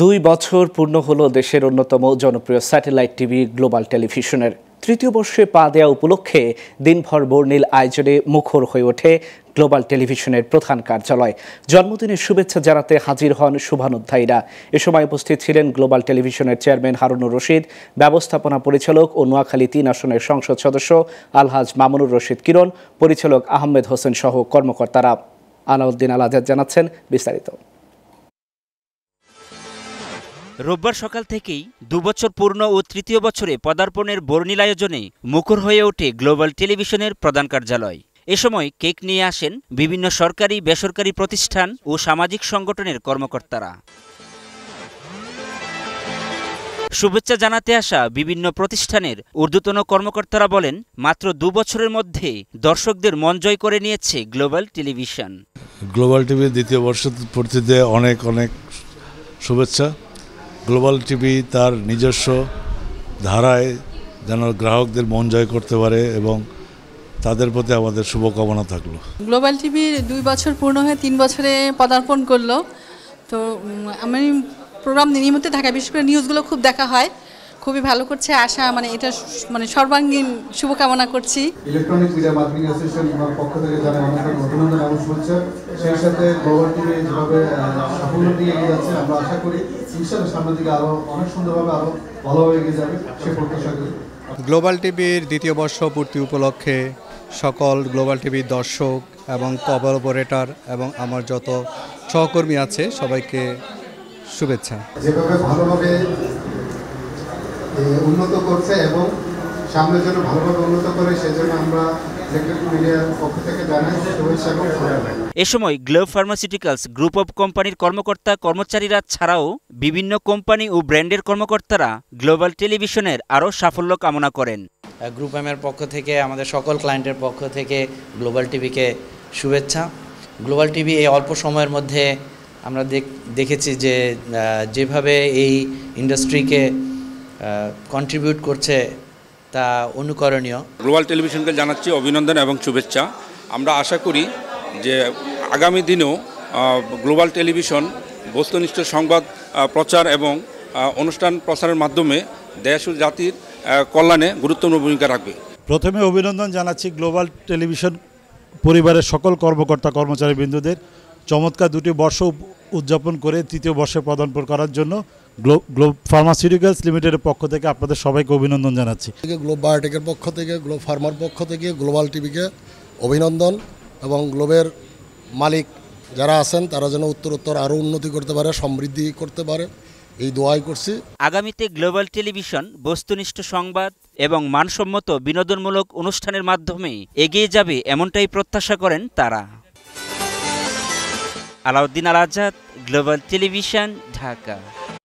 দুই বছর পূর্ণ হলো দেশের অন্যতম জনপ্রিয় স্যাটেলাইট টিভি গ্লোবাল টেলিভিশনের তৃতীয় বর্ষে পা দেওয়া উপলক্ষে দিনভর বর্ণিল আয়োজনে মুখর হয়ে ওঠে গ্লোবাল টেলিভিশনের প্রধান কার্যালয় জন্মদিনের শুভেচ্ছা জানাতে হাজির হন শুভানুধ্যায়ীরা এ সময় উপস্থিত ছিলেন গ্লোবাল টেলিভিশনের চেয়ারম্যান হারুনুর রশিদ ব্যবস্থাপনা পরিচালক ও নোয়াখালী তিন আসনের সংসদ সদস্য আলহাজ মামুনুর রশিদ কিরণ পরিচালক আহমেদ হোসেন সহ কর্মকর্তারা আলাউদ্দিন আল আজাদ জানাচ্ছেন বিস্তারিত রোববার সকাল থেকেই দুবছর পূর্ণ ও তৃতীয় বছরে পদার্পণের বর্ণিল আয়োজনে মুখর হয়ে ওঠে গ্লোবাল টেলিভিশনের প্রধান কার্যালয় এ সময় কেক নিয়ে আসেন বিভিন্ন সরকারি বেসরকারি প্রতিষ্ঠান ও সামাজিক সংগঠনের কর্মকর্তারা শুভেচ্ছা জানাতে আসা বিভিন্ন প্রতিষ্ঠানের ঊর্ধ্বতন কর্মকর্তারা বলেন মাত্র দু বছরের মধ্যে দর্শকদের মন জয় করে নিয়েছে গ্লোবাল টেলিভিশন গ্লোবাল টিভির দ্বিতীয় বর্ষ পড়তে অনেক অনেক শুভেচ্ছা গ্লোবাল টিভি তার নিজস্ব ধারায় যেন গ্রাহকদের মন জয় করতে পারে এবং তাদের প্রতি আমাদের শুভকামনা থাকলো গ্লোবাল টিভি দুই বছর পূর্ণ হয়ে তিন বছরে পদার্পণ করলো তো আমি প্রোগ্রাম নিয়মিত থাকা বিশেষ করে নিউজগুলো খুব দেখা হয় খুবই ভালো করছে আশা মানে এটা মানে সর্বাঙ্গীন শুভকামনা করছি ইলেকট্রনিক মিডিয়া মার্কেটিং অ্যাসোসিয়েশন পক্ষ থেকে জানাই অনেক অভিনন্দন এবং শুভেচ্ছা সেই সাথে গোবর টিমে যেভাবে সাফল্য দিয়ে এগিয়ে যাচ্ছে আমরা আশা করি ইনশাল্লাহ সামনের দিকে আরও অনেক সুন্দরভাবে আরও ভালোভাবে এগিয়ে যাবে সে প্রত্যাশা করি গ্লোবাল টিভির দ্বিতীয় বর্ষ পূর্তি উপলক্ষে সকল গ্লোবাল টিভির দর্শক এবং কভার অপারেটর এবং আমার যত সহকর্মী আছে সবাইকে শুভেচ্ছা যেভাবে ভালোভাবে উন্নত করছে এবং সামনের জন্য ভালোভাবে উন্নত করে সেজন্য আমরা এ সময় গ্লোব ফার্মাসিউটিক্যালস গ্রুপ অব কোম্পানির কর্মকর্তা কর্মচারীরা ছাড়াও বিভিন্ন কোম্পানি ও ব্র্যান্ডের কর্মকর্তারা গ্লোবাল টেলিভিশনের আরও সাফল্য কামনা করেন গ্রুপ এমের পক্ষ থেকে আমাদের সকল ক্লায়েন্টের পক্ষ থেকে গ্লোবাল টিভিকে শুভেচ্ছা গ্লোবাল টিভি এই অল্প সময়ের মধ্যে আমরা দেখেছি যে যেভাবে এই ইন্ডাস্ট্রিকে কন্ট্রিবিউট করছে তা অনুকরণীয় গ্লোবাল টেলিভিশনকে জানাচ্ছি অভিনন্দন এবং শুভেচ্ছা আমরা আশা করি যে আগামী দিনেও গ্লোবাল টেলিভিশন বস্তুনিষ্ঠ সংবাদ প্রচার এবং অনুষ্ঠান প্রচারের মাধ্যমে দেশ ও জাতির কল্যাণে গুরুত্বপূর্ণ ভূমিকা রাখবে প্রথমে অভিনন্দন জানাচ্ছি গ্লোবাল টেলিভিশন পরিবারের সকল কর্মকর্তা কর্মচারী বিন্দুদের চমৎকার দুটি বর্ষ উদযাপন করে তৃতীয় বর্ষে পদার্পণ করার জন্য গ্লোব ফার্মাসিউটিক্যালস লিমিটেডের পক্ষ থেকে আপনাদের সবাইকে অভিনন্দন জানাচ্ছি গ্লোব বায়োটেকের পক্ষ থেকে গ্লোব ফার্মার পক্ষ থেকে গ্লোবাল টিভিকে অভিনন্দন এবং গ্লোবের মালিক যারা আছেন তারা যেন উত্তরোত্তর আরও উন্নতি করতে পারে সমৃদ্ধি করতে পারে এই দোয়াই করছি আগামীতে গ্লোবাল টেলিভিশন বস্তুনিষ্ঠ সংবাদ এবং মানসম্মত বিনোদনমূলক অনুষ্ঠানের মাধ্যমে এগিয়ে যাবে এমনটাই প্রত্যাশা করেন তারা আলাউদ্দিন আল আজাদ গ্লোবাল টেলিভিশন ঢাকা